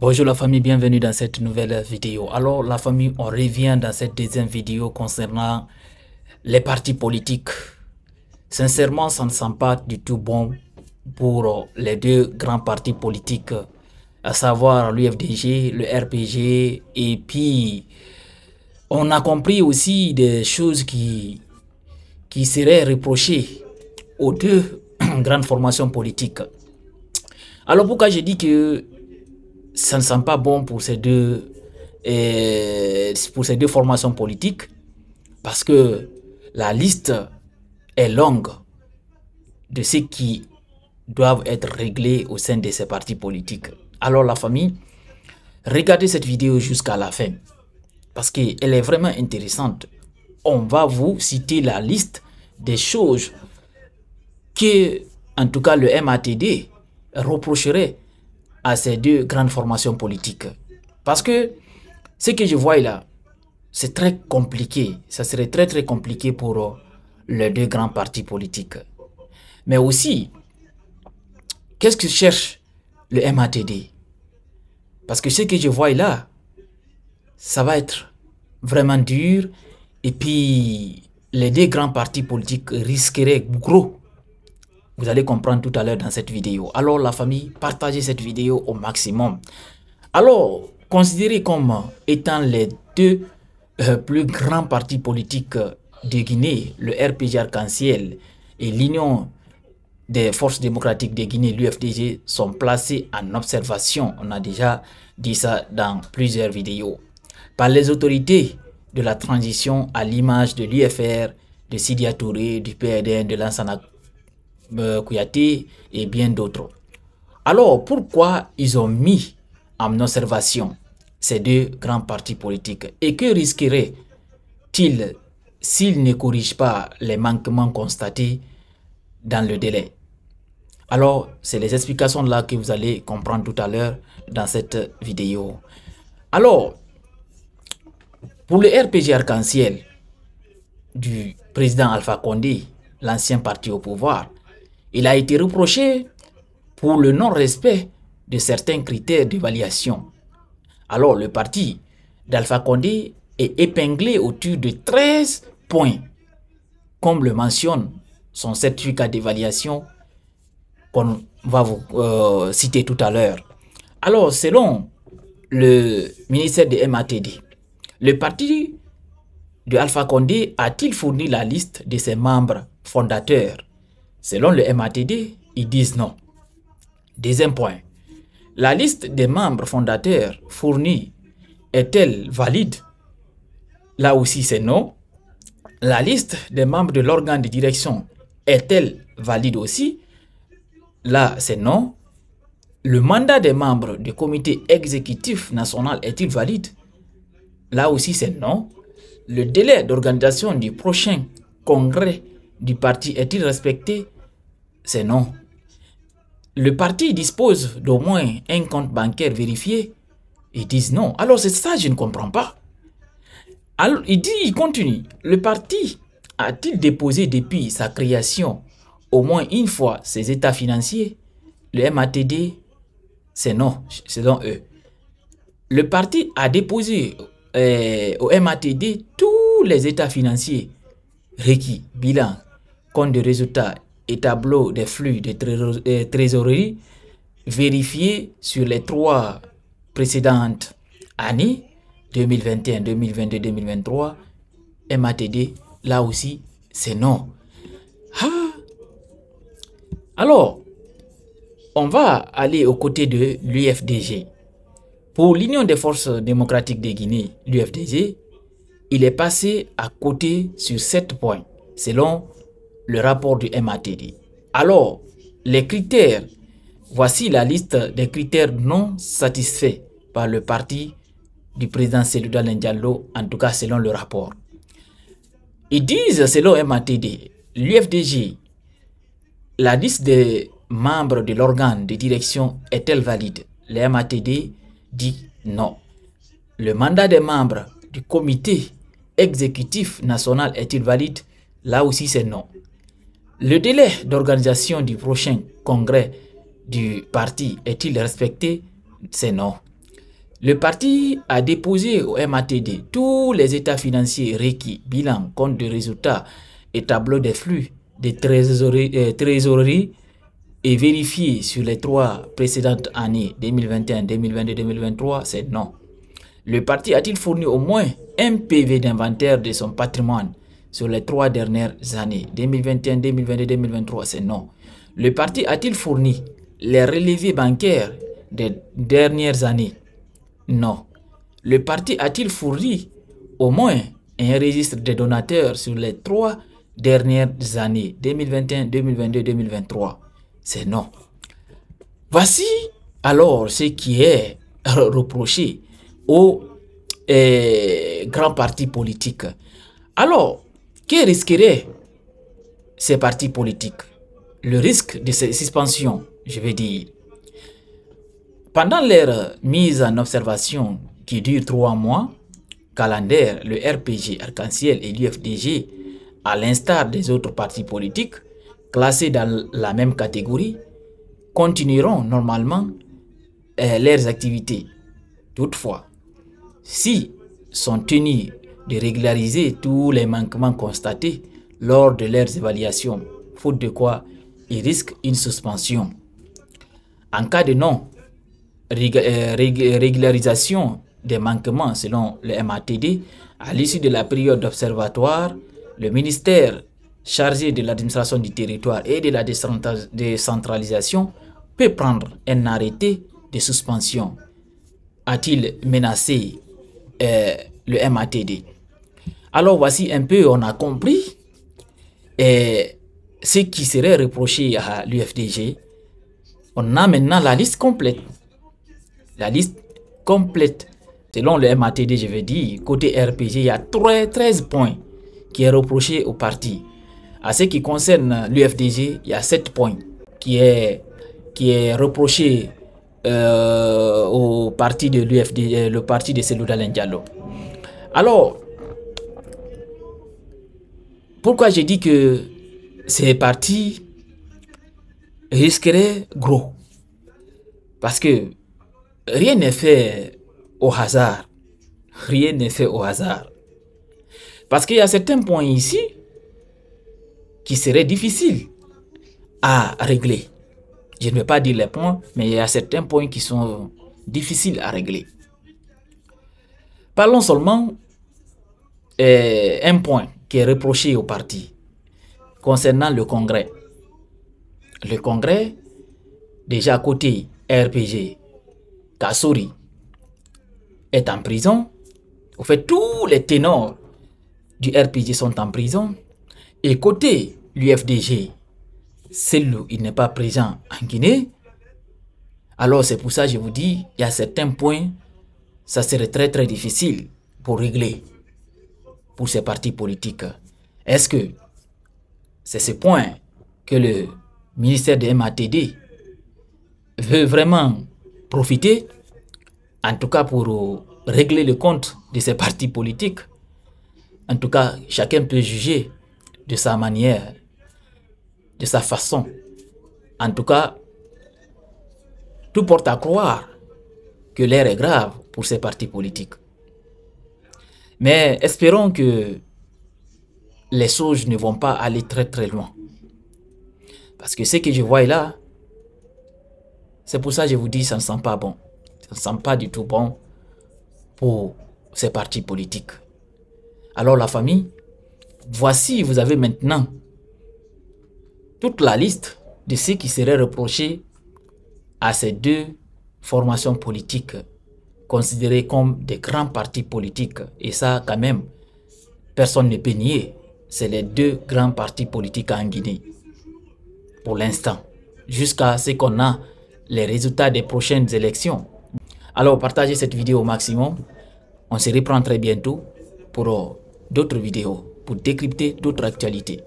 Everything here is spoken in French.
Bonjour la famille, bienvenue dans cette nouvelle vidéo. Alors la famille, on revient dans cette deuxième vidéo concernant les partis politiques. Sincèrement, ça ne sent pas du tout bon pour les deux grands partis politiques, à savoir l'UFDG, le RPG, et puis on a compris aussi des choses qui, qui seraient reprochées aux deux grandes formations politiques. Alors pourquoi je dis que ça ne sent pas bon pour ces deux, eh, pour ces deux formations politiques parce que la liste est longue de ce qui doivent être réglés au sein de ces partis politiques. Alors la famille, regardez cette vidéo jusqu'à la fin parce qu'elle est vraiment intéressante. On va vous citer la liste des choses que, en tout cas, le MATD reprocherait à ces deux grandes formations politiques. Parce que ce que je vois là, c'est très compliqué. Ça serait très très compliqué pour euh, les deux grands partis politiques. Mais aussi, qu'est-ce que cherche le MATD Parce que ce que je vois là, ça va être vraiment dur. Et puis, les deux grands partis politiques risqueraient gros vous allez comprendre tout à l'heure dans cette vidéo. Alors la famille, partagez cette vidéo au maximum. Alors, considérez comme étant les deux euh, plus grands partis politiques de Guinée, le RPG Arc-en-Ciel et l'Union des forces démocratiques de Guinée, l'UFDG, sont placés en observation. On a déjà dit ça dans plusieurs vidéos. Par les autorités de la transition à l'image de l'UFR, de Sidia Touré, du PRDN, de l'Ansana euh, Kouyati et bien d'autres. Alors pourquoi ils ont mis en observation ces deux grands partis politiques et que risquerait-il s'ils ne corrigent pas les manquements constatés dans le délai Alors c'est les explications là que vous allez comprendre tout à l'heure dans cette vidéo. Alors pour le RPG arc-en-ciel du président Alpha Condé, l'ancien parti au pouvoir, il a été reproché pour le non-respect de certains critères d'évaluation. Alors le parti d'Alpha Condé est épinglé autour de 13 points, comme le mentionne son certificat d'évaluation qu'on va vous euh, citer tout à l'heure. Alors selon le ministère de MATD, le parti de Alpha Condé a-t-il fourni la liste de ses membres fondateurs Selon le MATD, ils disent non. Deuxième point. La liste des membres fondateurs fournis est-elle valide Là aussi, c'est non. La liste des membres de l'organe de direction est-elle valide aussi Là, c'est non. Le mandat des membres du comité exécutif national est-il valide Là aussi, c'est non. Le délai d'organisation du prochain congrès du parti est-il respecté c'est non. Le parti dispose d'au moins un compte bancaire vérifié. Ils disent non. Alors c'est ça, je ne comprends pas. Alors, il dit, il continue. Le parti a-t-il déposé depuis sa création au moins une fois ses états financiers Le MATD, c'est non, c'est donc eux. Le parti a déposé euh, au MATD tous les états financiers requis, bilan, compte de résultats et tableau des flux de trésorerie vérifié sur les trois précédentes années 2021, 2022, 2023, MATD, là aussi, c'est non. Ah! Alors, on va aller aux côtés de l'UFDG. Pour l'Union des forces démocratiques de Guinée, l'UFDG, il est passé à côté sur sept points, selon le rapport du MATD. Alors, les critères, voici la liste des critères non satisfaits par le parti du président Seluda Ndiallo, en tout cas selon le rapport. Ils disent, selon MATD, l'UFDG, la liste des membres de l'organe de direction est-elle valide Le MATD dit non. Le mandat des membres du comité exécutif national est-il valide Là aussi, c'est non. Le délai d'organisation du prochain congrès du parti est-il respecté C'est non. Le parti a déposé au MATD tous les états financiers requis, bilan, compte de résultats et tableau des flux des trésorerie et euh, vérifié sur les trois précédentes années 2021, 2022, 2023, c'est non. Le parti a-t-il fourni au moins un PV d'inventaire de son patrimoine sur les trois dernières années, 2021, 2022, 2023, c'est non. Le parti a-t-il fourni les relevés bancaires des dernières années Non. Le parti a-t-il fourni au moins un registre des donateurs sur les trois dernières années, 2021, 2022, 2023 C'est non. Voici alors ce qui est reproché aux eh, grands partis politiques. Alors, que risquerait ces partis politiques Le risque de ces suspensions, je vais dire. Pendant leur mise en observation qui dure trois mois, Calendaire, le RPG Arc-en-Ciel et l'UFDG, à l'instar des autres partis politiques classés dans la même catégorie, continueront normalement euh, leurs activités. Toutefois, si sont tenus de régulariser tous les manquements constatés lors de leurs évaluations, faute de quoi ils risquent une suspension. En cas de non-régularisation euh, des manquements selon le MATD, à l'issue de la période d'observatoire, le ministère chargé de l'administration du territoire et de la décentralisation peut prendre un arrêté de suspension. A-t-il menacé euh, le MATD alors voici un peu, on a compris et eh, ce qui serait reproché à l'UFDG. On a maintenant la liste complète. La liste complète. Selon le MATD, je veux dire, côté RPG, il y a 13 points qui est reproché au parti. À ce qui concerne l'UFDG, il y a 7 points qui est, qui est reproché euh, au parti de l'UFDG, le parti de Seloudalen Diallo. Alors, pourquoi j'ai dit que ces parties risqueraient gros Parce que rien n'est fait au hasard. Rien n'est fait au hasard. Parce qu'il y a certains points ici qui seraient difficiles à régler. Je ne vais pas dire les points, mais il y a certains points qui sont difficiles à régler. Parlons seulement d'un euh, un point est reproché au parti concernant le Congrès. Le Congrès, déjà côté RPG, Kassouri, est en prison. Au fait, tous les ténors du RPG sont en prison. Et côté l'UFDG, celui il n'est pas présent en Guinée. Alors c'est pour ça que je vous dis, il y a certains points, ça serait très très difficile pour régler pour ces partis politiques. Est-ce que c'est ce point que le ministère de MATD veut vraiment profiter, en tout cas pour régler le compte de ces partis politiques En tout cas, chacun peut juger de sa manière, de sa façon. En tout cas, tout porte à croire que l'air est grave pour ces partis politiques. Mais espérons que les choses ne vont pas aller très très loin. Parce que ce que je vois là, c'est pour ça que je vous dis, ça ne sent pas bon. Ça ne sent pas du tout bon pour ces partis politiques. Alors la famille, voici, vous avez maintenant toute la liste de ce qui serait reproché à ces deux formations politiques considérés comme des grands partis politiques. Et ça, quand même, personne ne peut nier. C'est les deux grands partis politiques en Guinée, pour l'instant, jusqu'à ce qu'on a les résultats des prochaines élections. Alors, partagez cette vidéo au maximum. On se reprend très bientôt pour euh, d'autres vidéos, pour décrypter d'autres actualités.